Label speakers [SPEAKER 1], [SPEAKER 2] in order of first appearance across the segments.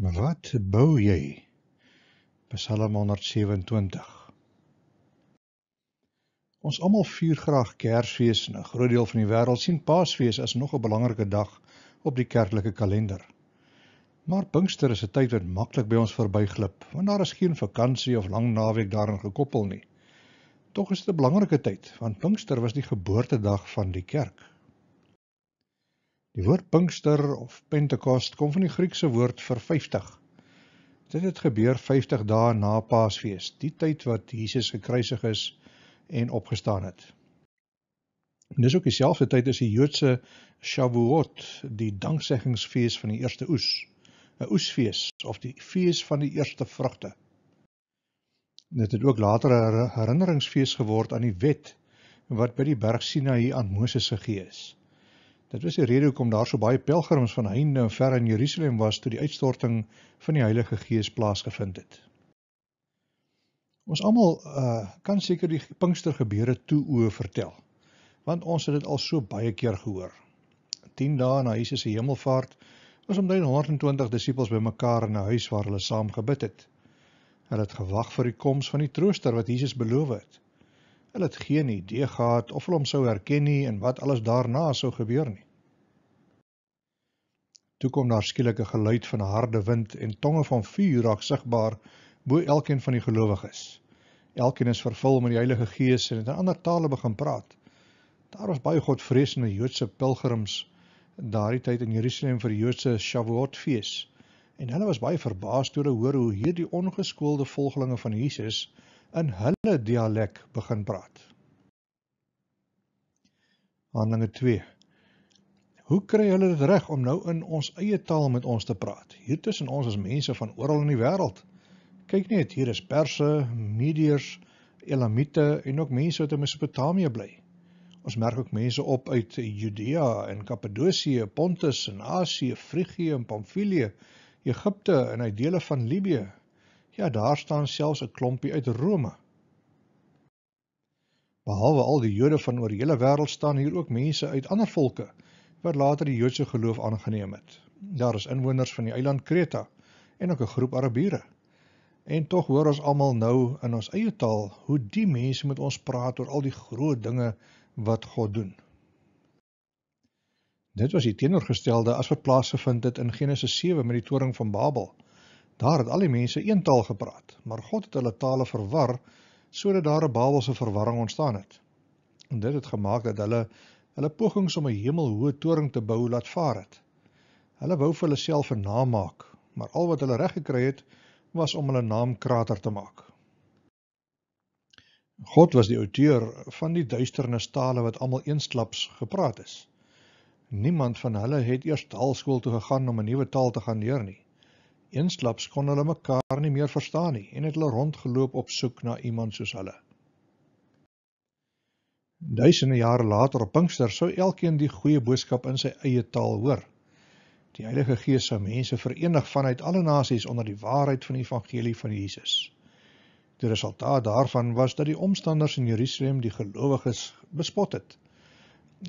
[SPEAKER 1] Wat bou jy? Psalm 127. Ons almal vier graag Kersfees en 'n groot deel van die wêreld sien Paasfees as nog 'n belangrike dag op die kerklike kalender. Maar Pinkster is 'n tyd wat maklik by ons verbyglip, want daar is geen vakansie of lang naweek daaraan gekoppel nie. Tog is dit 'n belangrike tyd, want Pinkster was die geboortedag van die kerk. Die woord Pinkster of Pentecost kom van die Griekse woord vir 50. Dit het gebeur 50 dae na Paasfees, die tyd wat Jesus gekruisig is en opgestaan het. En dis ook dieselfde tyd as die Joodse Shavuot, die danksegingsfees van die eerste oes, 'n oesfees of die fees van die eerste vrugte. Dit het ook later 'n herinneringsfees geword aan die wet wat by die berg Sinaï aan Moses gegee is. Dit was die rede hoekom daar so baie pelgrims van heinde en ver in Jerusalem was toe die uitstorting van die Heilige Gees plaasgevind het. Ons almal uh, kan seker die Pinkster gebeure toe oë vertel, want ons het dit al so baie keer gehoor. 10 dae na Jesus se hemelvaart was omtrent 120 disippels bymekaar in 'n huis waar hulle saam gebid het. Hulle het gewag vir die koms van die Trooster wat Jesus beloof het. Hulle het geen idee gehad of hulle hom sou herken nie en wat alles daarna sou gebeur nie. Toe kom daar skielike geluid van 'n harde wind en tonge van vuur raak sigbaar bo elkeen van die gelowiges. Elkeen is vervul met die Heilige Gees en het in ander tale begin praat. Daar was baie godvreesende Joodse pelgrims daardie tyd in Jerusalem vir die Joodse Shavuot fees. En hulle was baie verbaas toe hulle hoor hoe hierdie ongeskoelde volgelinge van Jesus in hulle dialek begin praat. Handelinge 2. Hoe kry hulle dit reg om nou in ons eie taal met ons te praat? Hier tussen ons is mense van oral in die wêreld. Kyk net, hier is Perse, Mediërs, Elamite en ook mense uit Mesopotamië bly. Ons merk ook mense op uit Judea en Kappadosie, Pontus en Asie, Frigië en Pamfilië, Egipte en uit dele van Libië, Ja, daar staan selfs 'n klompie uit Rome. Behalwe al die Jode van oor die hele wêreld staan hier ook mense uit ander volke wat later die Joodse geloof aangeneem het. Daar is inwoners van die eiland Kreta en ook 'n groep Arabiere. En tog hoor ons almal nou in ons eie taal hoe die mense met ons praat oor al die groot dinge wat God doen. Dit was die teenoorgestelde as wat plaasgevind het in Genesis 7 met die toring van Babel. Daar het al die mense een taal gepraat, maar God het hulle tale verwar sodat daar 'n Babelse verwarring ontstaan het. En dit het gemaak dat hulle hulle pogings om 'n hemelhoë toring te bou laat vaar het. Hulle wou vir hulle self 'n naam maak, maar al wat hulle reg gekry het, was om hulle naam krater te maak. God was die outeur van die duisternis tale wat almal eensklaps gepraat is. Niemand van hulle het eers taalskool toe gegaan om 'n nuwe taal te gaan leer nie. Eensklaps kon hulle mekaar nie meer verstaan nie en het hulle rondgeloop op soek na iemand soos hulle. Duisende jare later op Pinkster sou elkeen die goeie boodskap in sy eie taal hoor. Die Heilige Gees sou mense verenig vanuit alle nasies onder die waarheid van die evangelie van Jesus. Die resultaat daarvan was dat die omstanders in Jerusalem die gelowiges bespot het.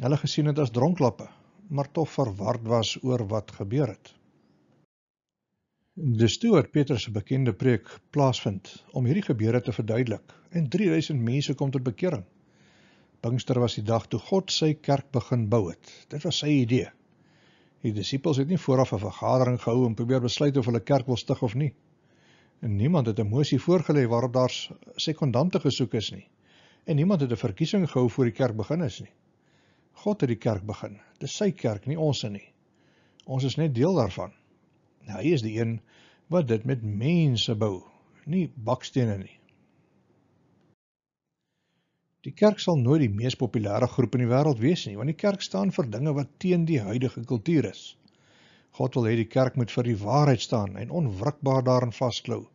[SPEAKER 1] Hulle gesien dit as dronklappe, maar tog verward was oor wat gebeur het. Dis toe wat Petrus se bekende preek plaasvind om hierdie gebeure te verduidelik en 3000 mense kom tot bekering. Pinkster was die dag toe God sy kerk begin bou het. Dit was sy idee. Die disippels het nie vooraf 'n vergadering gehou om probeer besluit of hulle kerk wil stig of nie. En niemand het 'n mosie voorgelê waarop daar sekondante gesoek is nie. En niemand het 'n verkiesing gehou voor die kerk begin is nie. God het die kerk begin. Dis sy kerk, nie ons se nie. Ons is net deel daarvan. Hy is die een wat dit met mense bou, nie bakstene nie. Die kerk sal nooit die mees populêre groep in die wêreld wees nie, want die kerk staan vir dinge wat teen die huidige kultuur is. God wil hê die kerk moet vir die waarheid staan en onwrikbaar daarin vasklou,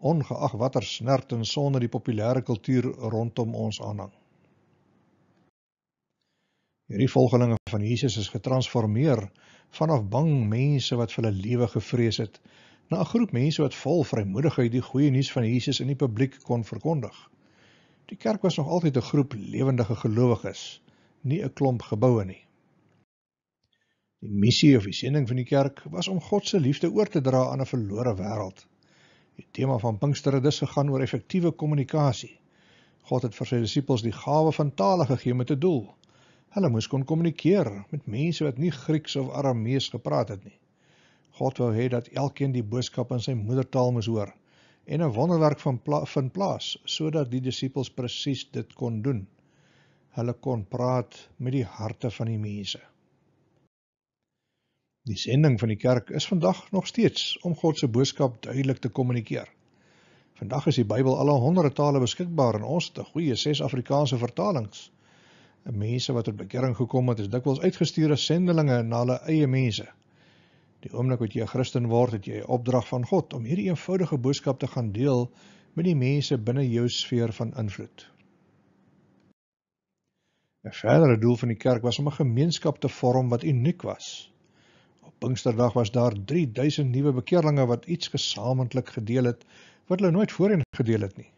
[SPEAKER 1] ongeag watter snert en sonder die populêre kultuur rondom ons aanhang. Hierdie volgelinge van Jesus is getransformeer vanaf bang mense wat vir hulle lewe gevrees het, na 'n groep mense wat vol vrymoedigheid die goeie nuus van Jesus in die publiek kon verkondig. Die kerk was nog altyd 'n groep lewendige gelowiges, nie 'n klomp geboue nie. Die missie of die sending van die kerk was om God se liefde oor te dra aan 'n verlore wêreld. Die tema van Pinkster het dus gegaan oor effektiewe kommunikasie. God het vir sy disippels die gawe van tale gegee met 'n doel. Hulle moes kon kommunikeer met mense wat nie Grieks of Aramees gepraat het nie. God wou hê dat elkeen die boodskap in sy moedertaal moes hoor en 'n wonderwerk van pla van plaas sodat die disippels presies dit kon doen. Hulle kon praat met die harte van die mense. Die sending van die kerk is vandag nog steeds om God se boodskap duidelik te kommunikeer. Vandag is die Bybel al in honderde tale beskikbaar en ons het 'n goeie 6 Afrikaanse vertalings mense wat tot bekering gekom het, is dikwels uitgestuur as sendelinge na hulle eie mense. Die oomblik wat jy 'n Christen word, het jy 'n opdrag van God om hierdie eenvoudige boodskap te gaan deel met die mense binne jou sfeer van invloed. 'n Verdere doel van die kerk was om 'n gemeenskap te vorm wat uniek was. Op Pinksterdag was daar 3000 nuwe bekeerlinge wat iets gesamentlik gedeel het wat hulle nooit voorheen gedeel het nie.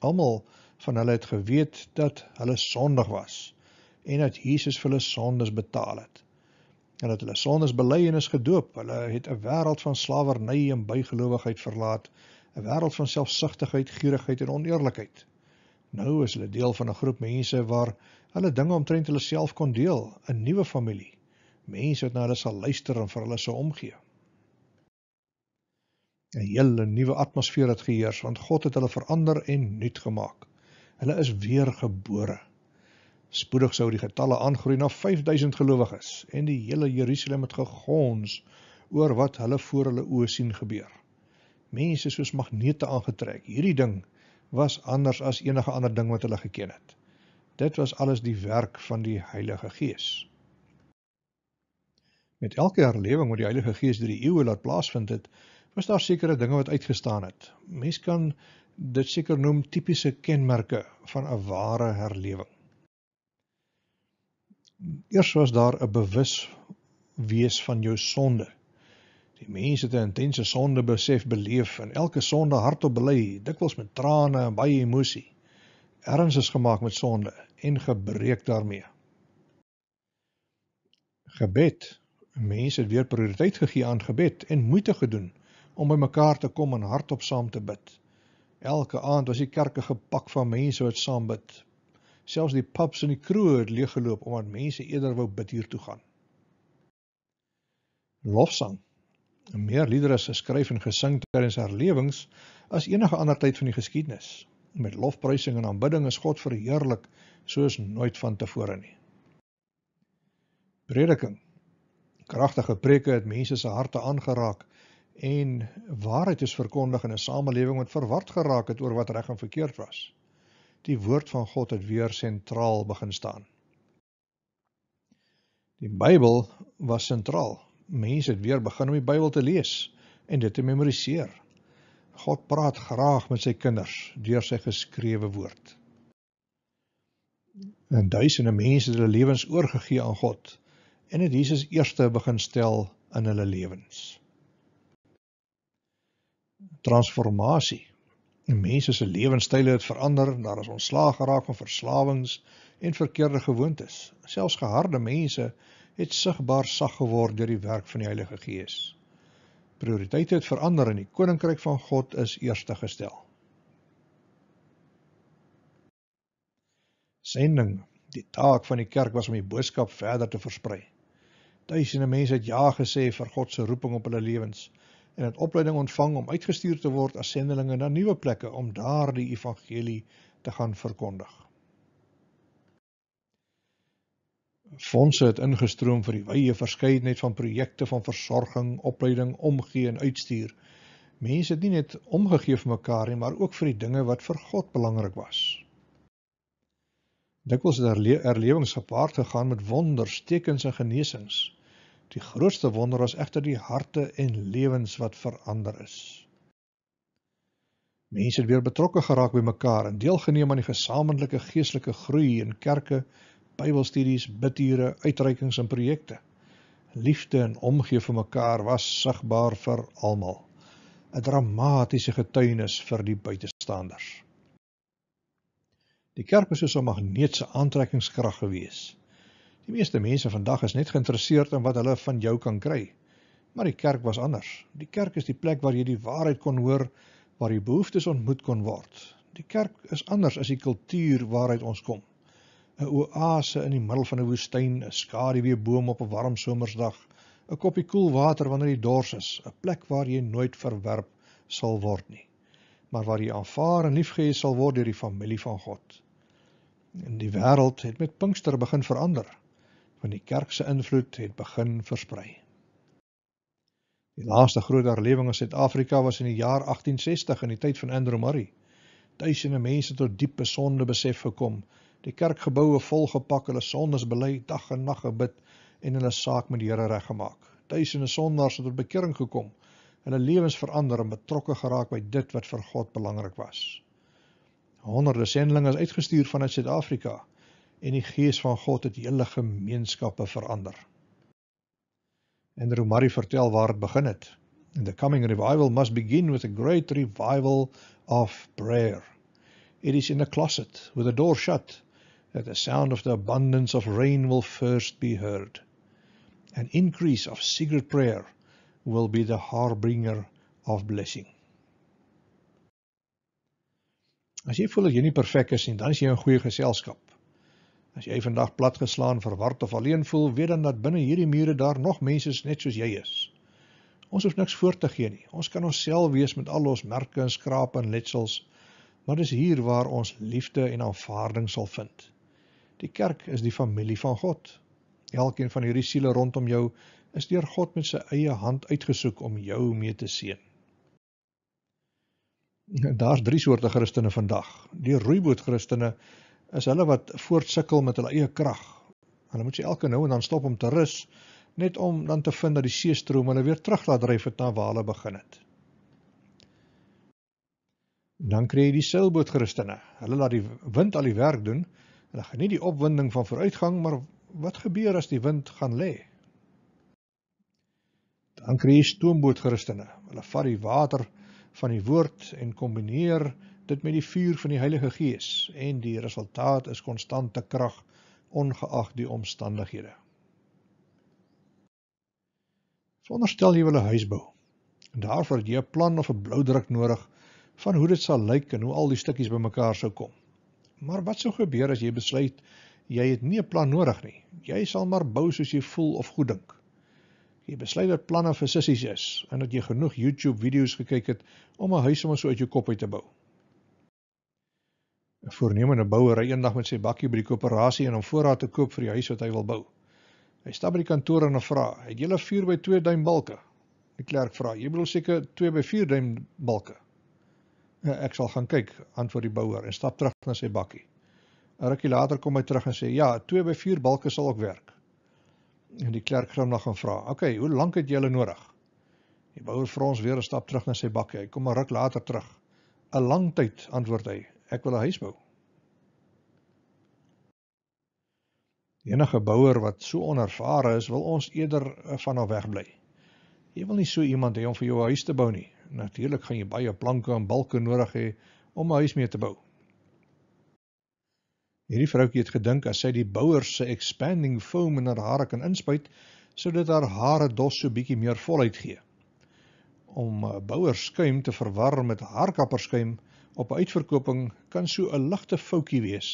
[SPEAKER 1] Almal van hulle het geweet dat hulle sondig was en dat Jesus vir hulle sondes betaal het. En dat hulle sondes bely en is gedoop. Hulle het 'n wêreld van slawerny en bygelowigheid verlaat, 'n wêreld van selfsugtigheid, gierigheid en oneerlikheid. Nou is hulle deel van 'n groep mense waar hulle dinge omtrent hulle self kon deel, 'n nuwe familie. Mense wat na hulle sal luister en vir hulle sal omgee. 'n hele nuwe atmosfeer het geheers want God het hulle verander en nuut gemaak. Hulle is weer gebore. Spoedig sou die getalle aangroei na 5000 gelowiges en die hele Jerusalem het gegons oor wat hulle voor hulle oë sien gebeur. Mense soos magnete aangetrek. Hierdie ding was anders as enige ander ding wat hulle geken het. Dit was alles die werk van die Heilige Gees. Met elke herlewing wat die Heilige Gees deur die eeue laat plaasvind het, was daar sekere dinge wat uitgestaan het. Mens kan dit seker noem tipiese kenmerke van 'n ware herlewing eers was daar 'n bewus wees van jou sonde. Die mense het 'n intense sonde besef beleef en elke sonde hardop bely, dikwels met trane en baie emosie. Erns is gemaak met sonde en gebreek daarmee. Gebed. Mense het weer prioriteit gegee aan gebed en moeite gedoen om by mekaar te kom en hardop saam te bid. Elke aand was die kerke gepak van mense wat saam bid, selfs die pubs en die kroeë het leeggeloop omdat mense eerder wou bid hier toe gaan. Lofsang. Meer liedere is geskryf en gesing tydens herlewings as enige ander tyd van die geskiedenis. Met lofprysing en aanbidding is God verheerlik soos nooit vantevore nie. Prediking. Kragtige preke het mense se harte aangeraak en waarheid is verkondig in 'n samelewing wat verward geraak het oor wat reg en verkeerd was die woord van God het weer sentraal begin staan. Die Bybel was sentraal. Mense het weer begin om die Bybel te lees en dit te memoriseer. God praat graag met sy kinders deur sy geskrewe woord. En duisende mense het hulle lewens oorgegee aan God en het Jesus eerste begin stel in hulle lewens. Transformasie En mense se lewenstyle het verander, daar is ontslae geraak van verslawings en verkeerde gewoontes. Selfs geharde mense het sigbaar sag geword deur die werk van die Heilige Gees. Prioriteite het verander en die koninkryk van God is eerste gestel. Sending. Die taak van die kerk was om die boodskap verder te versprei. Duisende mense het ja gesê vir God se roeping op hulle lewens en het opleiding ontvang om uitgestuur te word as sendelinge na nuwe plekke om daar die evangelie te gaan verkondig. Fondse het ingestroom vir die wye verskeidenheid van projekte van versorging, opleiding, omgee en uitstuur. Mense het nie net omgegee vir mekaar nie, maar ook vir die dinge wat vir God belangrik was. Dikwels het daar erlewings gepaard gegaan met wonder, tekens en genesings. Die grootste wonder is egter die harte en lewens wat verander is. Mense het weer betrokke geraak by mekaar en deelgeneem aan die gesamentlike geestelike groei in kerke, Bybelstudies, bidure, uitreikings en projekte. Liefde en omgee vir mekaar was sigbaar vir almal. 'n Dramatiese getuienis vir die buitestanders. Die kerk was so 'n magneetse aantrekkingskrag geweest. Die meeste mense vandag is net geïnteresseerd in wat hulle van jou kan kry. Maar die kerk was anders. Die kerk is die plek waar jy die waarheid kon hoor, waar die behoeftes ontmoet kon word. Die kerk is anders as die kultuur waaruit ons kom. 'n Oase in die middel van 'n woestyn, 'n skaduwee boom op 'n warm somersdag, 'n koppie koel water wanneer jy dors is, 'n plek waar jy nooit verwerp sal word nie, maar waar jy aanvaar en liefgehê sal word deur die familie van God. In die wêreld het met Pinkster begin verander van die kerk se invloed het begin versprei. Die laaste groot herlewing in Suid-Afrika was in die jaar 1860 in die tyd van Andrew Murray. Duisende mense tot diep besonde besef gekom, die kerkgeboue volgepak, hulle sondes bely, dag en nag gebid en hulle saak met die Here reggemaak. Duisende sondaars het tot bekering gekom, hulle lewens verander en betrokke geraak by dit wat vir God belangrik was. Honderde sendlinge is uitgestuur vanuit Suid-Afrika en die gees van God het hele gemeenskappe verander. En Romari vertel waar dit begin het. And the coming revival must begin with a great revival of prayer. It is in a closet with a door shut that the sound of the abundance of rain will first be heard. An increase of secret prayer will be the harbinger of blessing. As jy voel jy nie perfek is nie, dan is jy in goeie geselskap. As jy vandag platgeslaan, verward of alleen voel, weet dan dat binne hierdie mure daar nog mense is net soos jy is. Ons hoef niks voor te gee nie. Ons kan onsself wees met al ons merke en skrape en letsels, maar dis hier waar ons liefde en aanvaarding sal vind. Die kerk is die familie van God. Elkeen van hierdie siele rondom jou is deur God met sy eie hand uitgesoek om jou mee te seën. Daar's drie soorte Christene vandag. Die roeiboot Christene is hulle wat voortsukkel met hulle eie krag. Hulle moet se elke nou en dan stop om te rus net om dan te vind dat die see stroom hulle weer terug laat dryf het na waar hulle begin het. Dan kry jy die seilbootchristene. Hulle laat die wind al die werk doen. Hulle geniet die opwinding van vooruitgang, maar wat gebeur as die wind gaan lê? Dan kry jy stoombootchristene. Hulle vat die water van die woord en kombineer dit met die vuur van die Heilige Gees en die resultaat is konstante krag ongeag die omstandighede. Veronderstel jy wil 'n huis bou. Daarvoor het jy 'n plan of 'n bloudruk nodig van hoe dit sal lyk en hoe al die stukkies bymekaar sou kom. Maar wat sou gebeur as jy besluit jy het nie 'n plan nodig nie? Jy sal maar bou soos jy voel of goed dink. Jy besluit dat planne vir sissies is en dat jy genoeg YouTube video's gekyk het om 'n huis sommer so uit jou kop uit te bou. 'n voornemende bouer ry eendag met sy bakkie by die koöperasie en hom voorraad te koop vir die huis wat hy wil bou. Hy stap by die kantoor en vra: "Het julle 4x2 duim balke?" Die klerk vra: "Jy bedoel seker 2x4 duim balke?" Ja, "Ek sal gaan kyk," antwoord die bouer en stap terug na sy bakkie. 'n Rukkie later kom hy terug en sê: "Ja, 2x4 balke sal ook werk." En die klerk gaan nog gaan vra: "Oké, okay, hoe lank het jy hulle nodig?" Die bouer vra ons weer 'n stap terug na sy bakkie. Hy kom 'n ruk later terug. 'n Lang tyd, antwoord hy ek wil 'n huis bou. Enige bouer wat so onervare is, wil ons eerder eh, van hom wegbly. Jy wil nie so iemand hê om vir jou 'n huis te bou nie. Natuurlik gaan jy baie planke en balke nodig hê om 'n huis mee te bou. Hierdie vroukie het gedink as sy die bouer se expanding foam in haar hare kan inspuit, sou dit haar hare dos so bietjie meer volheid gee. Om eh, bouerskuim te verwar met haarkapperskuim op 'n uitverkoping kan so 'n ligte foutjie wees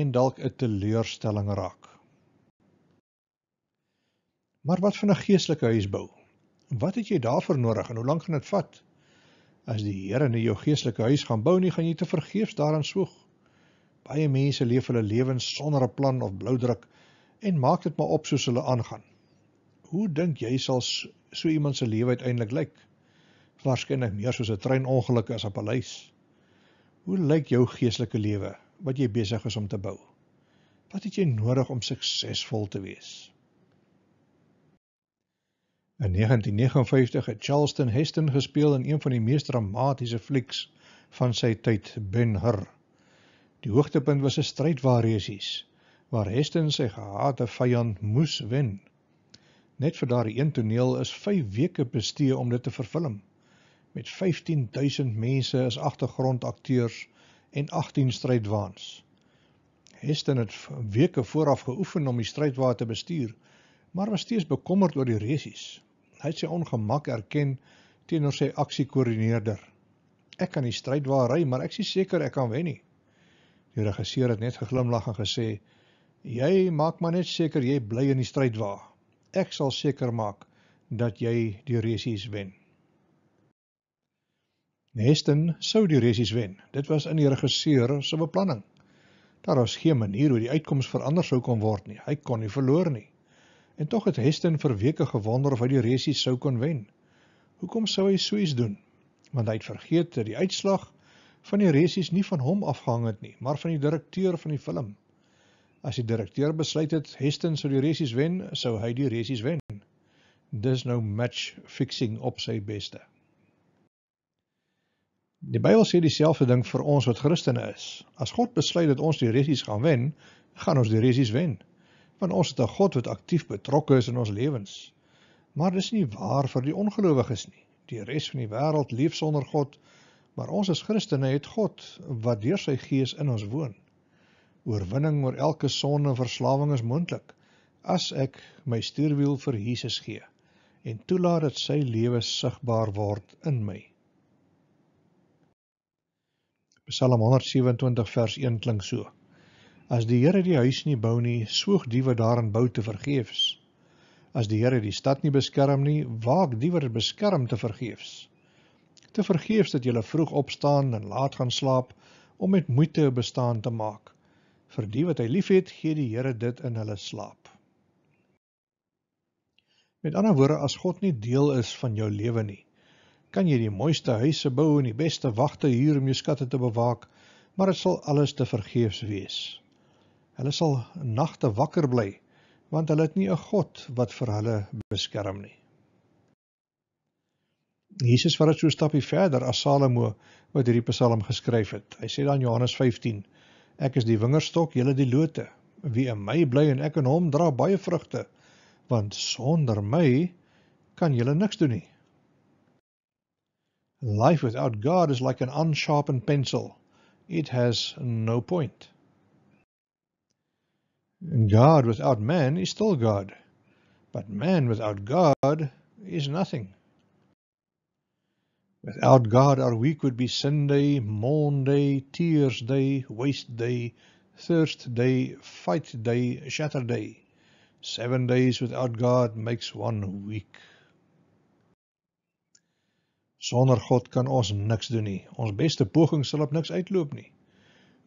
[SPEAKER 1] en dalk 'n teleurstelling raak. Maar wat van 'n geestelike huis bou? Wat het jy daarvoor nodig en hoe lank gaan dit vat? As die Here nie jou geestelike huis gaan bou nie, gaan jy te vergeefs daaraan soek. Baie mense leef hulle lewens sonder 'n plan of bloudruk en maak dit maar op soos hulle aangaan. Hoe dink jy sal so iemand se lewe uiteindelik lyk? Waarskynlik meer soos 'n treinongeluk as 'n paleis. Hoe lyk jou geestelike lewe wat jy besig is om te bou? Wat het jy nodig om suksesvol te wees? In 1959 het Charlton Heston gespeel in een van die mees dramatiese flieks van sy tyd, Ben-Hur. Die hoogtepunt was 'n stryd waar resies, waar Heston sy gehate vyand moes wen. Net vir daardie een toneel is 5 weke bestee om dit te vervulling met 15000 mense as agtergrondakteurs en 18 strydwaans. Heston het weke vooraf geoefen om die strydwa te bestuur, maar was steeds bekommerd oor die resies. Hy het sy ongemak erken teenoor sy aksiekoördineerder. Ek kan die strydwa ry, maar ek is seker ek kan wen nie. Die regisseur het net geglimlag en gesê: "Jy maak maar net seker jy bly in die strydwa. Ek sal seker maak dat jy die resies wen." Neston sou die resies wen. Dit was in die regisseur se beplanning. Daar was geen manier hoe die uitkoms verander sou kon word nie. Hy kon nie verloor nie. En tog het Heston vir weke gewonder of hy die resies sou kon wen. Hoekom sou hy so iets doen? Want hy het vergeet dat die uitslag van die resies nie van hom afhang het nie, maar van die direkteur van die film. As die direkteur besluit het Heston sou die resies wen, sou hy die resies wen. Dis nou match fixing op sy beste. Die Bybel sê dieselfde ding vir ons wat Christene is. As God besluit dat ons die resies gaan wen, gaan ons die resies wen. Want ons het 'n God wat aktief betrokke is in ons lewens. Maar dis nie waar vir die ongelowiges nie. Die res van die wêreld leef sonder God, maar ons as Christene het God wat deur sy Gees in ons woon. Oorwinning oor elke sonde en verslawing is moontlik as ek my stuurwiel vir Jesus gee en toelaat dat sy lewe sigbaar word in my. Psalm 127 vers 1 klink so: As die Here die huis nie bou nie, soog die wat daarin bou te vergeefs. As die Here die stad nie beskerm nie, waak die wat beskerm te vergeefs. Te vergeefs dat jy vroeg opstaan en laat gaan slaap om met moeite 'n bestaan te maak. Vir die wat hy liefhet, gee die Here dit in hulle slaap. Met ander woorde, as God nie deel is van jou lewe nie, kan jy die mooiste huise bou en die beste wagte huur om jou skatte te bewaak, maar dit sal alles te vergeefs wees. Hulle sal nagte wakker bly, want hulle het nie 'n God wat vir hulle beskerm nie. Jesus vat dit so 'n stapie verder as Salomo wat hierdie Psalm geskryf het. Hy sê dan Johannes 15: Ek is die wingerdstok, julle die lote. Wie in my bly en ek in hom dra baie vrugte, want sonder my kan julle niks doen nie. Life without God is like an unsharpened pencil, it has no point. God without man is still God, but man without God is nothing. Without God, our week would be Sunday, Mourn Day, Tears Day, Waste Day, Thirst Day, Fight Day, Shatter Day. Seven days without God makes one week. Sonder God kan ons niks doen nie. Ons beste pogings sal op niks uitloop nie.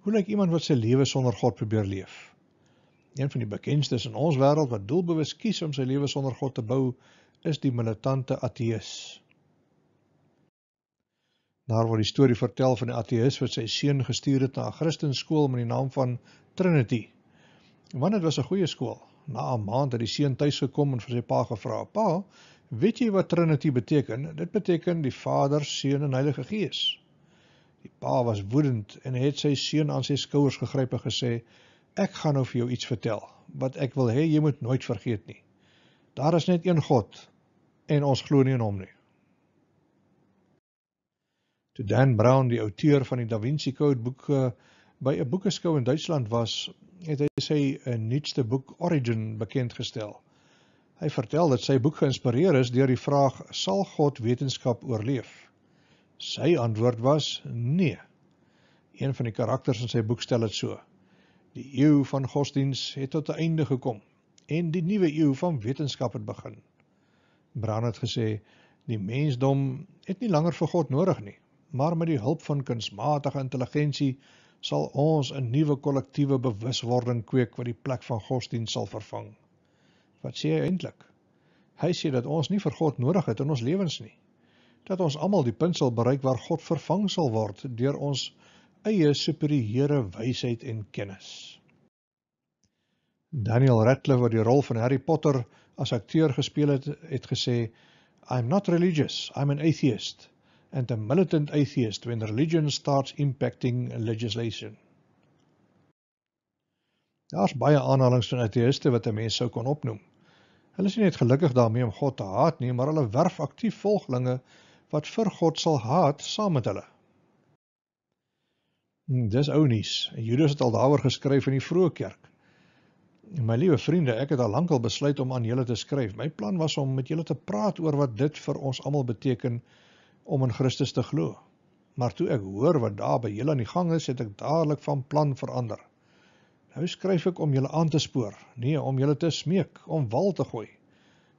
[SPEAKER 1] Hoe lyk iemand wat sy lewe sonder God probeer leef? Een van die bekendstes in ons wêreld wat doelbewus kies om sy lewe sonder God te bou, is die militante ateïs. Daar word die storie vertel van 'n ateïs wat sy seun gestuur het na 'n Christenskool met die naam van Trinity. Want dit was 'n goeie skool. Na 'n maand het die seun tuis gekom en vir sy pa gevra: "Pa, Weet jy wat Trinity beteken? Dit beteken die Vader, Seun en Heilige Gees. Die Pa was woedend en het sy seun aan sy skouers gegryp en gesê: "Ek gaan nou vir jou iets vertel wat ek wil hê jy moet nooit vergeet nie. Daar is net een God en ons glo nie in hom nie." Toe Dan Brown, die outeur van die Da Vinci Code boeke, by 'n boekeskou in Duitsland was, het hy sy eh, nuutste boek Origin bekendgestel. Hy vertel dat sy boek geïnspireer is deur die vraag: "Sal God wetenskap oorleef?" Sy antwoord was: "Nee." Een van die karakters in sy boek stel dit so: "Die eeu van godsdiens het tot 'n einde gekom en die nuwe eeu van wetenskap het begin." Brown het gesê: "Die mensdom het nie langer vir God nodig nie, maar met die hulp van kunsmatige intelligensie sal ons 'n nuwe kollektiewe bewuswording kweek wat die plek van godsdiens sal vervang." Wat sê hy eintlik? Hy sê dat ons nie vir God nodig het in ons lewens nie. Dat ons almal die punt sal bereik waar God vervang sal word deur ons eie superieure wysheid en kennis. Daniel Radcliffe wat die rol van Harry Potter as akteur gespeel het, het gesê: "I'm not religious, I'm an atheist." and a militant atheist when religion starts impacting legislation. Daar's baie aanhalinge van ateëste wat 'n mens sou kon opnoem. Hulle is nie net gelukkig daarmee om God te haat nie, maar hulle werf aktief volgelinge wat vir God sal haat saam met hulle. Hm, dis ou nuus. Judas het al daaroor geskryf in die vroeë kerk. My liewe vriende, ek het al lankal besluit om aan julle te skryf. My plan was om met julle te praat oor wat dit vir ons almal beteken om in Christus te glo. Maar toe ek hoor wat daar by julle aan die gang is, het ek dadelik van plan verander. Nou skryf ek om julle aan te spoor, nie om julle te smeek om wal te gooi.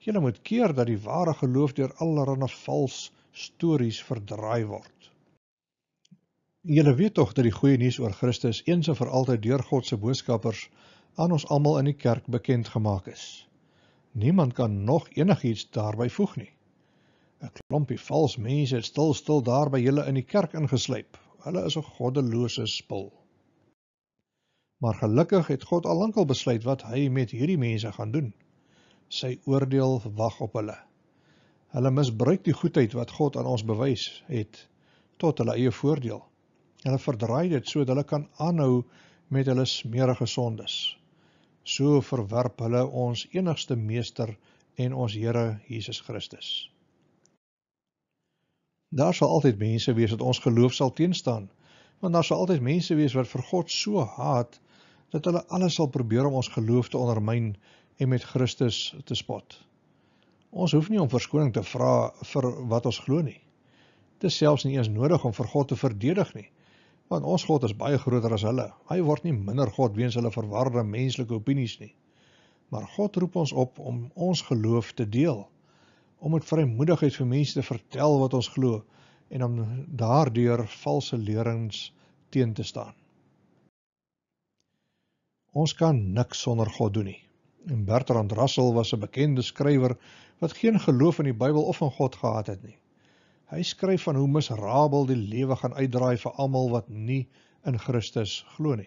[SPEAKER 1] Julle moet keer dat die ware geloof deur allerlei vals stories verdraai word. Julle weet tog dat die goeie nuus oor Christus eens en vir altyd deur God se boodskappers aan ons almal in die kerk bekend gemaak is. Niemand kan nog enigiets daarby voeg nie. 'n Klompie vals mense het stil stil daar by julle in die kerk ingesleep. Hulle is 'n goddelose spul. Maar gelukkig het God al lankal besluit wat hy met hierdie mense gaan doen. Sy oordeel wag op hulle. Hulle misbruik die goedheid wat God aan ons bewys het tot hulle eie voordeel. Hulle verdraai dit sodat hulle kan aanhou met hulle smerige sondes. So verwerp hulle ons enigste meester en ons Here Jesus Christus. Daar sal altyd mense wees wat ons geloof sal teenstaan, want daar sal altyd mense wees wat vir God so haat dat hulle alles sal probeer om ons geloof te ondermyn en met Christus te spot. Ons hoef nie om verskoning te vra vir wat ons glo nie. Dit is selfs nie eens nodig om vir God te verdedig nie, want ons God is baie groter as hulle. Hy word nie minder God weens hulle verwarde menslike opinies nie. Maar God roep ons op om ons geloof te deel, om met vrymoedigheid vir mense te vertel wat ons glo en om daardeur valse leerings teen te staan. Ons kan niks sonder God doen nie. En Bertrand Russell was 'n bekende skrywer wat geen geloof in die Bybel of in God gehad het nie. Hy skryf van hoe miserabel die lewe gaan uitdraai vir almal wat nie in Christus glo nie.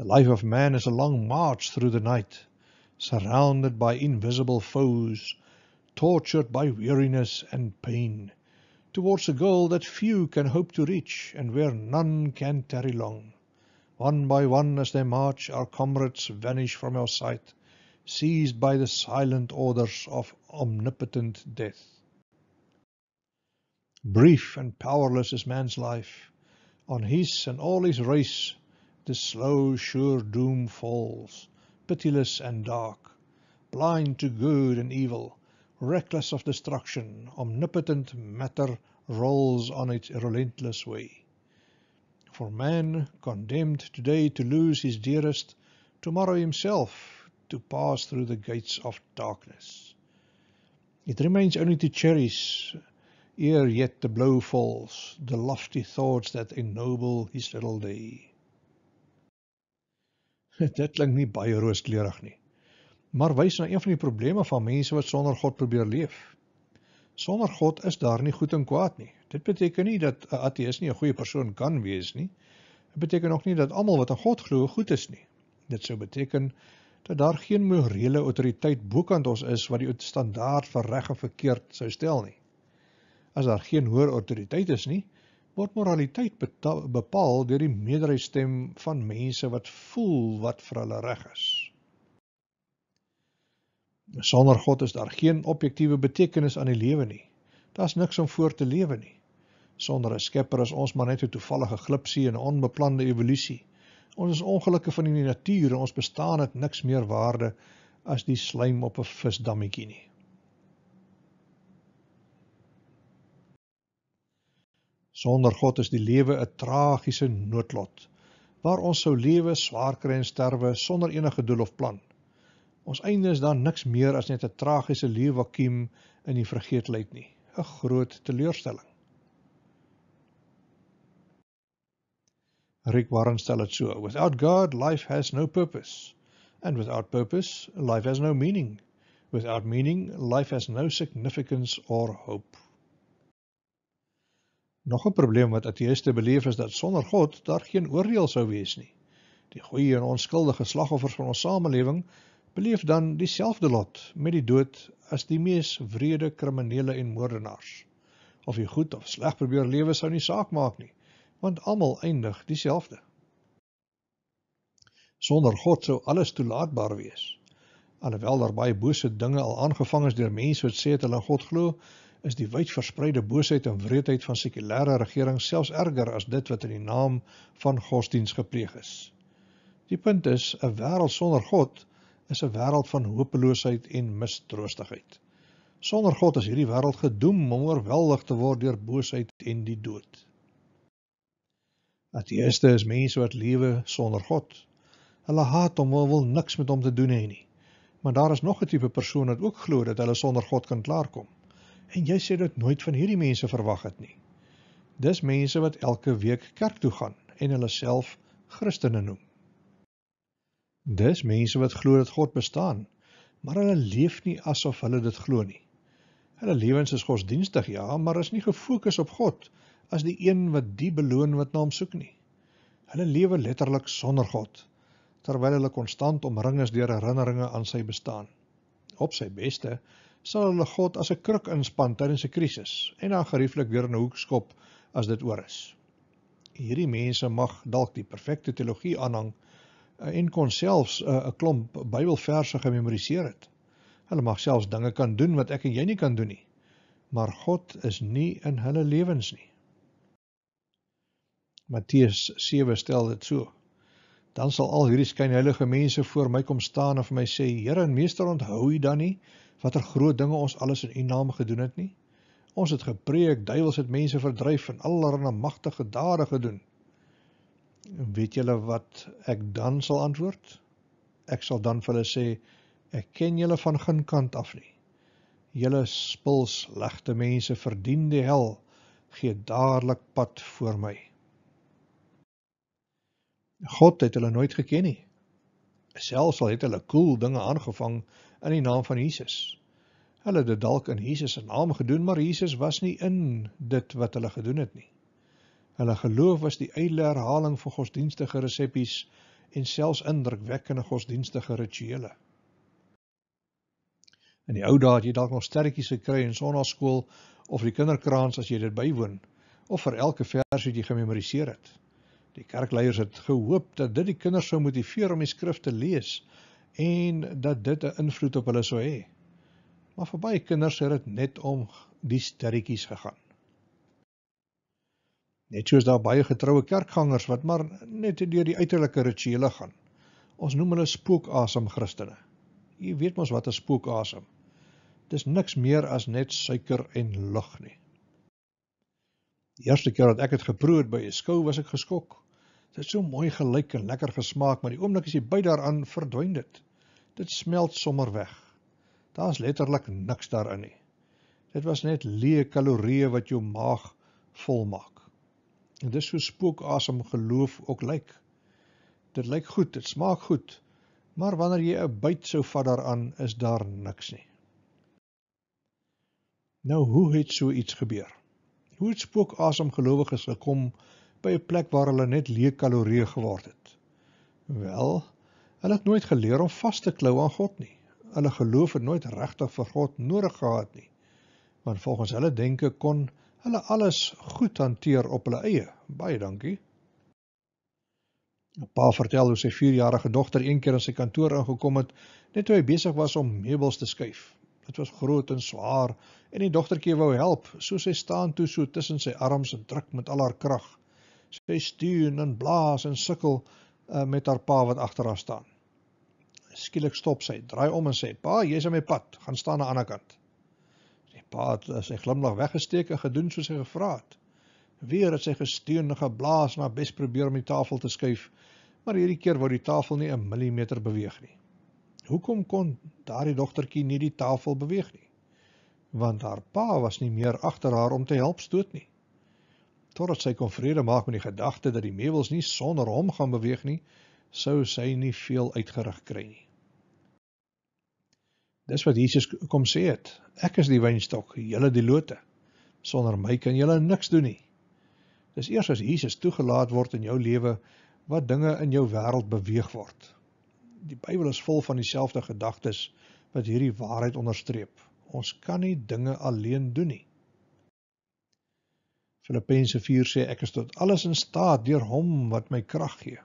[SPEAKER 1] The life of man is a long march through the night, surrounded by invisible foes, tortured by weariness and pain, towards a goal that few can hope to reach and where none can tarry long. One by one, as they march, our comrades vanish from our sight, seized by the silent orders of omnipotent death. Brief and powerless is man's life. On his and all his race the slow, sure doom falls, pitiless and dark, blind to good and evil, reckless of destruction, omnipotent matter rolls on its relentless way. for man condemned today to lose his dearest, tomorrow himself to pass through the gates of darkness. It remains only to cherish, ere yet the blow falls, the lofty thoughts that ennoble his little day. Dit klink nie baie rooskleurig nie. Maar wys na nou een van die probleme van mense wat sonder God probeer leef. Sonder God is daar nie goed en kwaad nie. Dit beteken nie dat 'n ateïs nie 'n goeie persoon kan wees nie. Dit beteken ook nie dat almal wat aan God glo goed is nie. Dit sou beteken dat daar geen morele autoriteit bokant ons is wat die standaard vir reg en verkeerd sou stel nie. As daar geen hoër autoriteit is nie, word moraliteit bepaal deur die meerderheidsstem van mense wat voel wat vir hulle reg is. Sonder God is daar geen objektiewe betekenis aan die lewe nie. Daar's niks om voor te lewe nie. Sonder 'n skepper is ons maar net 'n toevallige glipsie in 'n onbeplande evolusie. Ons is ongelukkige van die natuur en ons bestaan het niks meer waarde as die slaim op 'n visdammetjie nie. Sonder God is die lewe 'n tragiese noodlot. Waar ons sou lewe swaar kry en sterwe sonder enige doel of plan. Ons einde is dan niks meer as net 'n tragiese lewe wat kiem in die vergeetlikheid nie. 'n Groot teleurstelling. Rick Warren stel het so, Without God, life has no purpose. And without purpose, life has no meaning. Without meaning, life has no significance or hope. Nog 'n probleem wat ateëste beleef is dat sonder God daar geen oordeel sou wees nie. Die goeie en onskuldige slagoffers van ons samelewing beleef dan dieselfde lot met die dood as die mees wrede kriminele en moordenaars. Of jy goed of sleg probeer lewe sou nie saak maak nie want almal eindig dieselfde. Sonder God sou alles toelaatbaar wees. Alhoewel daar baie bose dinge al aangevang is deur mense wat sê dat hulle God glo, is die wyd verspreide boosheid en wreedheid van sekulêre regerings selfs erger as dit wat in die naam van godsdiens gepleeg is. Die punt is, 'n wêreld sonder God is 'n wêreld van hopeloosheid en mistroostigheid. Sonder God is hierdie wêreld gedoem om oorweldig te word deur boosheid en die dood. Ateëste is mense wat lewe sonder God. Hulle haat hom en wil niks met hom te doen hê nie. Maar daar is nog 'n tipe persoon wat ook glo dat hulle sonder God kan klaarkom. En jy sê dit nooit van hierdie mense verwag het nie. Dis mense wat elke week kerk toe gaan en hulle self Christene noem. Dis mense wat glo dat God bestaan, maar hulle leef nie asof hulle dit glo nie. Hulle lewens is godsdienstig ja, maar is nie gefokus op God nie as die een wat die beloon wat na hom soek nie. Hulle lewe letterlik sonder God terwyl hulle konstant omring is deur herinneringe aan sy bestaan. Op sy beste sal hulle God as 'n kruk inspann tydens 'n krisis en dan gerieflik weer in 'n hoek skop as dit oor is. Hierdie mense mag dalk die perfekte teologie aanhang eh, en kon selfs eh, 'n klomp Bybelverse gememoriseer het. Hulle mag selfs dinge kan doen wat ek en jy nie kan doen nie. Maar God is nie in hulle lewens nie. Matteus 7 stel dit so. Dan sal al hierdie skynheilige mense voor my kom staan en vir my sê: "Here en Meester, onthou U dan nie watter groot dinge ons alles in U naam gedoen het nie? Ons het gepreek, duiwels het mense verdryf en allerlei magtige dade gedoen." En weet julle wat ek dan sal antwoord? Ek sal dan vir hulle sê: "Ek ken julle van geen kant af nie. Julle spulslegte mense verdien die hel. Gee dadelik pad voor my." God het hulle nooit geken nie. Selfs al het hulle koel cool dinge aangevang in die naam van Jesus. Hulle het dit dalk in Jesus se naam gedoen, maar Jesus was nie in dit wat hulle gedoen het nie. Hulle geloof was die ydelle herhaling van godsdienstige resepsies en selfs indrukwekkende godsdienstige rituele. In die ou dae het jy dalk nog sterretjies gekry in sonnaarskool of die kinderkraans as jy dit bywoon, of vir elke vers wat jy gememoriseer het. Die kerkleiers het gehoop dat dit die kinders sou motiveer om die skrif te lees en dat dit 'n invloed op hulle sou hê. Maar vir baie kinders het dit net om die sterretjies gegaan. Net soos daar baie getroue kerkgangers wat maar net deur die uiterlike rituele gaan. Ons noem hulle spookasem Christene. Jy weet mos wat 'n spookasem. Dis niks meer as net suiker en lug nie. Die eerste keer dat ek dit geproe het by 'n skou was ek geskok. Dit het so mooi gelyk en lekker gesmaak, maar die oomblik as jy by daaraan verdwyn dit. Dit smelt sommer weg. Daar's letterlik niks daarin nie. Dit was net leë kalorieë wat jou maag volmaak. En dis hoe spookasem geloof ook lyk. Dit lyk goed, dit smaak goed, maar wanneer jy 'n byt sou vat daaraan, is daar niks nie. Nou hoe het so iets gebeur? nooit spookasem gelowiges gekom by 'n plek waar hulle net leë kalorieë geword het. Wel, hulle het nooit geleer om vas te klou aan God nie. Hulle geloof het nooit regtig vir God nodig gehad nie. Want volgens hulle denke kon hulle alles goed hanteer op hulle eie. Baie dankie. 'n Pa vertel hoe sy 4-jarige dogter een keer in sy kantoor ingekom het net toe hy besig was om meubels te skuif. Dit was groot en swaar en die dogtertjie wou help, so sy staan toe so tussen sy arms en druk met al haar krag. Sy steun en blaas en sukkel uh, met haar pa wat agter haar staan. Skielik stop sy, draai om en sê: "Pa, jy's op my pad, gaan staan aan die ander kant." Sy pa het eh, sy glimlag weggesteek en gedoen soos hy gevra het. Weer het sy gesteun en geblaas en haar bes probeer om die tafel te skuif, maar hierdie keer wou die tafel nie 'n millimeter beweeg nie hoekom kon daardie dogtertjie nie die tafel beweeg nie? Want haar pa was nie meer agter haar om te help stoot nie. Totdat sy kon vrede maak met die gedagte dat die meubels nie sonder hom gaan beweeg nie, sou sy nie veel uitgerig kry nie. Dis wat Jesus kom sê het. Ek is die wynstok, julle die lote. Sonder my kan julle niks doen nie. Dis eers as Jesus toegelaat word in jou lewe wat dinge in jou wêreld beweeg word die Bybel is vol van dieselfde gedagtes wat hierdie waarheid onderstreep. Ons kan nie dinge alleen doen nie. Filippense 4 sê ek is tot alles in staat deur hom wat my krag gee.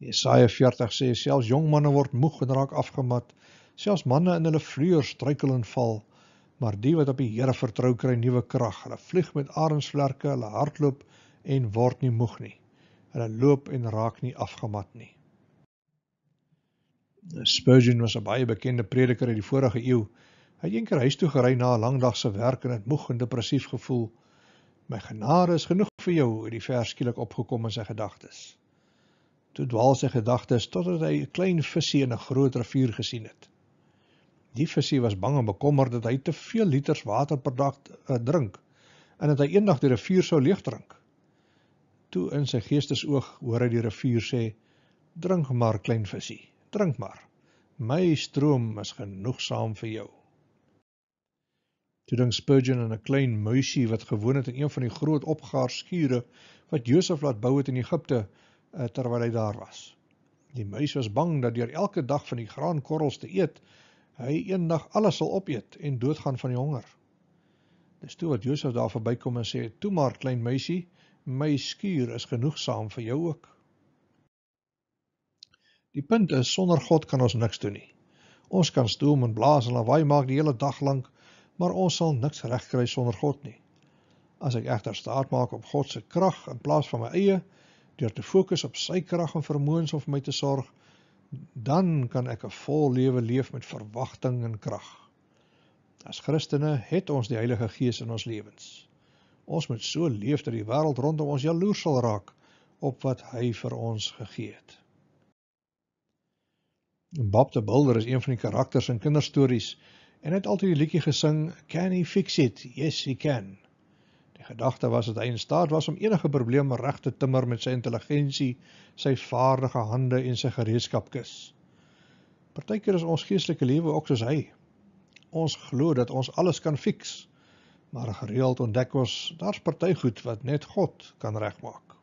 [SPEAKER 1] Jesaja 40 sê selfs jong manne word moeg en raak afgemat, selfs manne in hulle vleuers struikel en val, maar die wat op die Here vertrou kry nuwe krag. Hulle vlieg met arensvlerke, hulle hardloop en word nie moeg nie. Hulle loop en raak nie afgemat nie. Spurgeon was 'n baie bekende prediker uit die vorige eeu. Hy het eendag huis toe gery na 'n lang dag se werk en het moeg en depressief gevoel. "My genade is genoeg vir jou," het die vers skielik opgekom in sy gedagtes. Toe dwaal sy gedagtes totdat hy 'n klein visie in 'n groot rivier gesien het. Die visie was bang en bekommerd dat hy te veel liters water per dag eh, drink en dat hy eendag die rivier sou leegdrink. Toe in sy geestesoog hoor hy die rivier sê: "Drink maar, klein visie." drink maar. My stroom is genoegsaam vir jou. Toe dink Spurgeon aan 'n klein muisie wat gewoon het in een van die groot opgaarskure wat Josef laat bou het in Egipte eh, terwyl hy daar was. Die muis was bang dat deur elke dag van die graankorrels te eet, hy eendag alles sal opeet en doodgaan van die honger. Dis toe wat Josef daar verbykom en sê: "Toe maar klein muisie, my skuur is genoegsaam vir jou ook." Die punt is sonder God kan ons niks doen nie. Ons kan stoom en blaas en lawaai maak die hele dag lank, maar ons sal niks regkry sonder God nie. As ek egter staat maak op God se krag in plaas van my eie, deur te fokus op sy krag en vermoëns om vir my te sorg, dan kan ek 'n vol lewe leef met verwagting en krag. As Christene het ons die Heilige Gees in ons lewens. Ons moet so leef dat die wêreld rondom ons jaloers sal raak op wat hy vir ons gegee het. Bob the Builder is een van die karakters in kinderstories en het altyd die liedjie gesing Can he fix it? Yes, he can. Die gedagte was dat hy in staat was om enige probleme reg te timmer met sy intelligensie, sy vaardige hande en sy gereedskapkis. Partykeer is ons geestelike lewe ook soos hy. Ons glo dat ons alles kan fix, maar gereeld ontdek ons daar's party goed wat net God kan regmaak.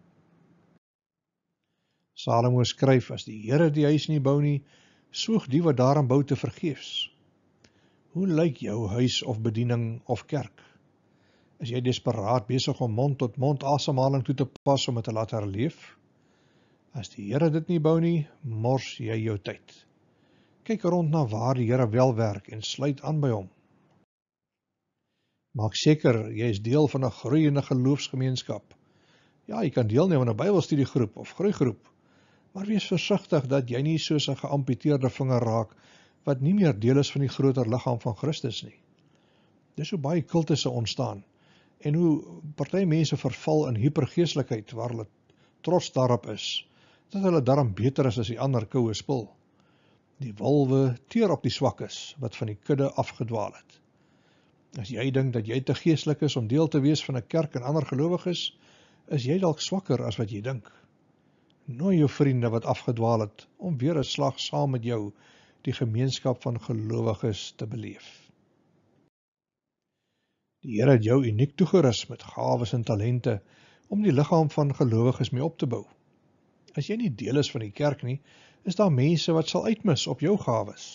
[SPEAKER 1] Salomo skryf as die Here die huis nie bou nie, soog die wat daaraan bou te vergeefs. Hoe lyk jou huis of bediening of kerk? Is jy desperaat besig om mond tot mond asemhaling toe te pas om dit te laat herleef? As die Here dit nie bou nie, mors jy jou tyd. Kyk rond na waar die Here wel werk en sluit aan by hom. Maak seker jy is deel van 'n groeiende geloofsgemeenskap. Ja, jy kan deelneem aan 'n Bybelstudiegroep of groeigroep. Maar wees versigtig dat jy nie soos 'n geamputeerde vinger raak wat nie meer deel is van die groter liggaam van Christus nie. Dis hoe baie kultusse ontstaan en hoe party mense verval in hipergeestelikheid waar hulle trots daarop is dat hulle darm beter is as die ander koue spul. Die wolwe teer op die swakkes wat van die kudde afgedwaal het. As jy dink dat jy te geestelik is om deel te wees van 'n kerk en ander gelowiges, is jy dalk swakker as wat jy dink nooi jou vriende wat afgedwaal het om weer 'n slag saam met jou die gemeenskap van gelowiges te beleef. Die Here het jou uniek toegerus met gawes en talente om die liggaam van gelowiges mee op te bou. As jy nie deel is van die kerk nie, is daar mense wat sal uitmis op jou gawes.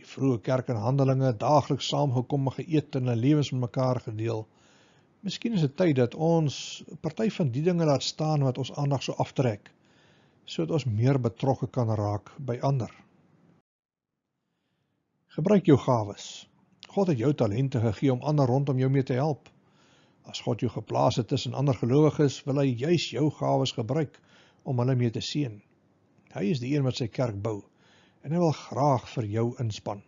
[SPEAKER 1] Die vroeë kerk in Handelinge het daagliks saamgekom en geëet en hulle lewens met mekaar gedeel. Miskien is dit tyd dat ons 'n party van die dinge laat staan wat ons aandag so aftrek sodat ons meer betrokke kan raak by ander. Gebruik jou gawes. God het jou talente gegee om ander rondom jou mee te help. As God jou geplaas het tussen ander gelowiges, wil hy juis jou gawes gebruik om hulle mee te seën. Hy is die een wat sy kerk bou en hy wil graag vir jou inspann.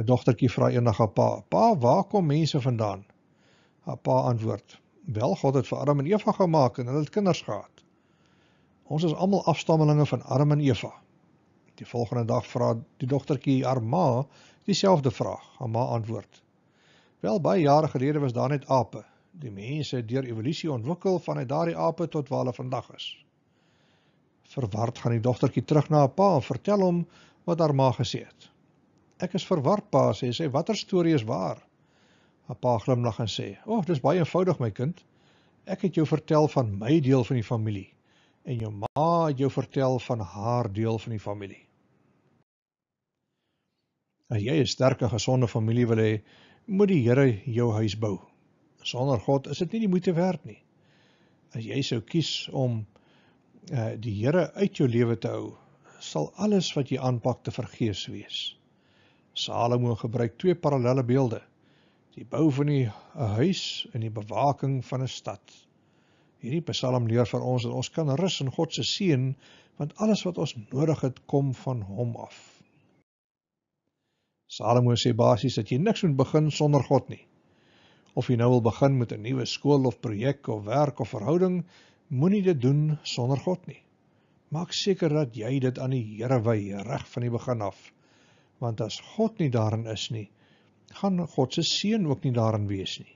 [SPEAKER 1] 'n dogtertjie vra eendag haar pa: "Pa, waar kom mense vandaan?" Haar pa antwoord: "Wel, God het vir Adam en Eva gemaak en hulle het kinders gehad. Ons is almal afstammelinge van Adam en Eva." Die volgende dag vra die dogtertjie haar ma dieselfde vraag. Haar ma antwoord: "Wel, baie jare gelede was daar net ape. Die mense het deur evolusie ontwikkel van uit daardie ape tot waar hulle vandag is." Verward gaan die dogtertjie terug na haar pa en vertel hom wat haar ma gesê het. Ek is verward, pa, sê sy. Watter storie is waar? Haar pa glimlag en sê: "O, oh, dis baie eenvoudig, my kind. Ek het jou vertel van my deel van die familie en jou ma het jou vertel van haar deel van die familie." As jy 'n sterke, gesonde familie wil hê, moet die Here jou huis bou. Sonder God is dit nie die moeite werd nie. As jy sou kies om uh, die Here uit jou lewe te hou, sal alles wat jy aanpak te vergeefs wees. Salomo gebruik twee parallelle beelde: die bou van 'n huis en die bewaking van 'n stad. Hierdie Psalm leer vir ons dat ons kan rus in God se seën, want alles wat ons nodig het, kom van Hom af. Salomo sê basies dat jy niks moet begin sonder God nie. Of jy nou wil begin met 'n nuwe skool of projek of werk of verhouding, moenie dit doen sonder God nie. Maak seker dat jy dit aan die Here wy reg van die begin af want as God nie daarin is nie, gaan God se seën ook nie daarin wees nie.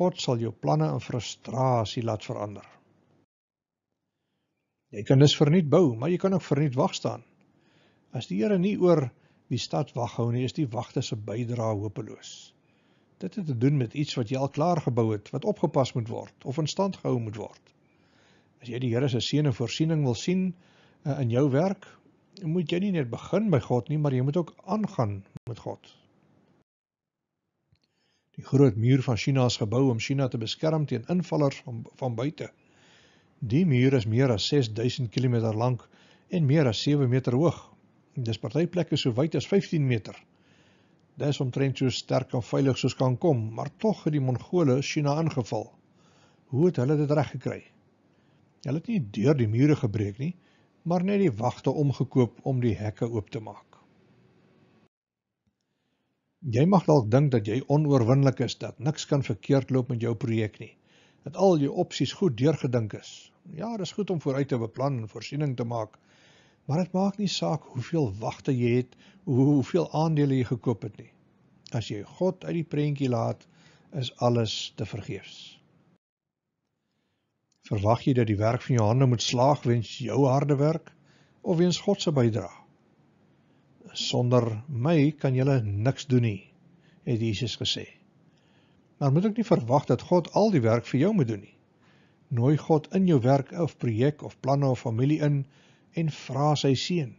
[SPEAKER 1] God sal jou planne in frustrasie laat verander. Jy kan dus verniet bou, maar jy kan ook verniet wag staan. As die Here nie oor die stad wag hou nie, is die wagte se bydrae hopeloos. Dit het te doen met iets wat jy al klaar gebou het, wat opgepas moet word of in stand gehou moet word. As jy die Here se seën en voorsiening wil sien eh, in jou werk, moet jy nie net begin by God nie, maar jy moet ook aangaan met God. Die groot muur van China is gebou om China te beskerm teen invallers van van buite. Die muur is meer as 6000 km lank en meer as 7 meter hoog. Dis party plekke so wyd as 15 meter. Dis omtrent so sterk en veilig soos kan kom, maar tog het die Mongole China aangeval. Hoe het hulle dit reg gekry? Hulle het nie deur die mure gebreek nie maar net die wagte omgekoop om die hekke oop te maak. Jy mag dalk dink dat jy onoorwinnelik is dat niks kan verkeerd loop met jou projek nie. Dat al jou opsies goed deurgedink is. Ja, dit is goed om vooruit te beplan en voorsiening te maak. Maar dit maak nie saak hoeveel wagte jy het, hoeveel aandele jy gekoop het nie. As jy God uit die prentjie laat, is alles te vergeefs verwag jy dat die werk van jou hande moet slaag weens jou harde werk of weens God se bydrae. Sonder my kan jy niks doen nie, het Jesus gesê. Maar moet ook nie verwag dat God al die werk vir jou moet doen nie. Nooi God in jou werk of projek of planne of familie in en vra sy seën.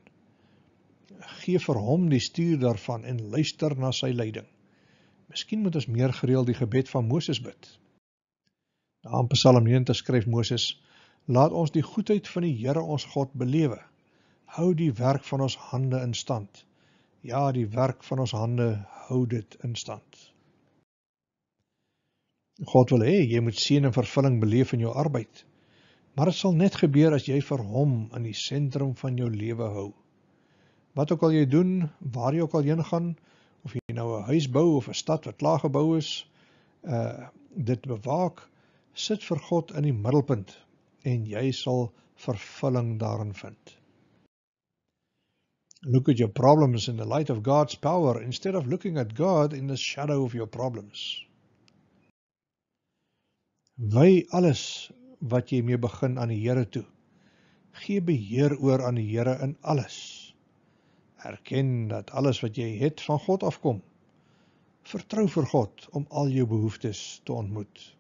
[SPEAKER 1] Gee vir hom die stuur daarvan en luister na sy leiding. Miskien moet ons meer gereeld die gebed van Moses bid. Daar in Psalm 90 skryf Moses: "Laat ons die goedheid van die Here ons God belewe. Hou die werk van ons hande in stand." Ja, die werk van ons hande hou dit in stand. God wil hê jy moet seën en vervulling beleef in jou arbeid. Maar dit sal net gebeur as jy vir hom in die sentrum van jou lewe hou. Wat ook al jy doen, waar jy ook al heen gaan, of jy nou 'n huis bou of 'n stad wat klaar gebou is, uh dit bewaak, sit vir God in die middelpunt en jy sal vervulling daarin vind. Look at your problems in the light of God's power instead of looking at God in the shadow of your problems. Wy alles wat jy mee begin aan die Here toe. Gee beheer oor aan die Here in alles. Erken dat alles wat jy het van God afkom. Vertrou vir God om al jou behoeftes te ontmoet.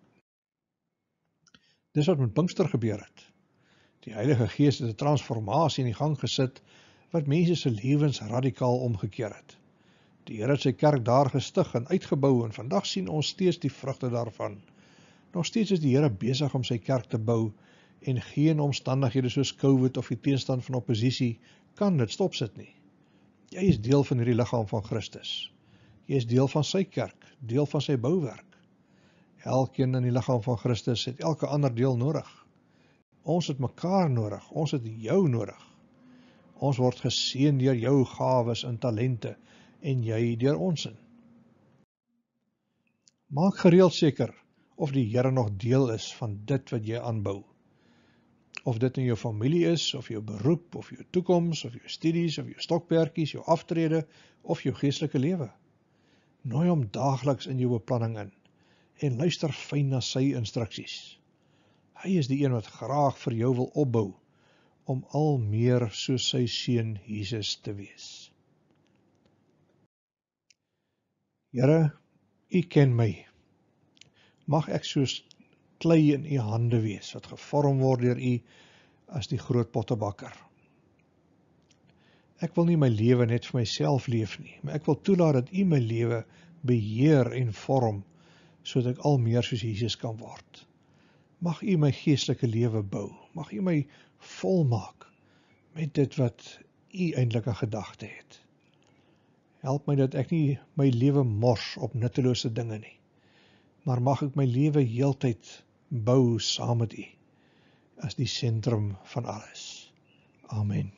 [SPEAKER 1] Dis wat met Pinkster gebeur het. Die Heilige Gees het 'n transformasie in die gang gesit wat mense se lewens radikaal omgekeer het. Die Here het sy kerk daar gestig en uitgebou en vandag sien ons steeds die vrugte daarvan. Nog steeds is die Here besig om sy kerk te bou en geen omstandighede soos COVID of die teenstand van oppositie kan dit stopsit nie. Jy is deel van hierdie liggaam van Christus. Jy is deel van sy kerk, deel van sy bouwerk elkeen in die liggaam van Christus het elke ander deel nodig. Ons het mekaar nodig. Ons het jou nodig. Ons word geseën deur jou gawes en talente en jy deur ons in. Maak gereeld seker of die Here nog deel is van dit wat jy aanbou. Of dit in jou familie is, of jou beroep, of jou toekoms, of jou studies, of jou stokperdjies, jou aftrede, of jou geestelike lewe. Nooi hom daagliks in jou beplanning in en luister fyn na sy instruksies. Hy is die een wat graag vir jou wil opbou om al meer soos sy seun Jesus te wees. Here, U ken my. Mag ek soos klei in U hande wees wat gevorm word deur U as die groot pottebakker. Ek wil nie my lewe net vir myself leef nie, maar ek wil toelaat dat U my lewe beheer en vorm sodat ek al meer soos Jesus kan word. Mag U my geestelike lewe bou. Mag U my volmaak met dit wat U eintlik 'n gedagte het. Help my dat ek nie my lewe mors op nuttelose dinge nie. Maar mag ek my lewe heeltyd bou saam met U as die sentrum van alles. Amen.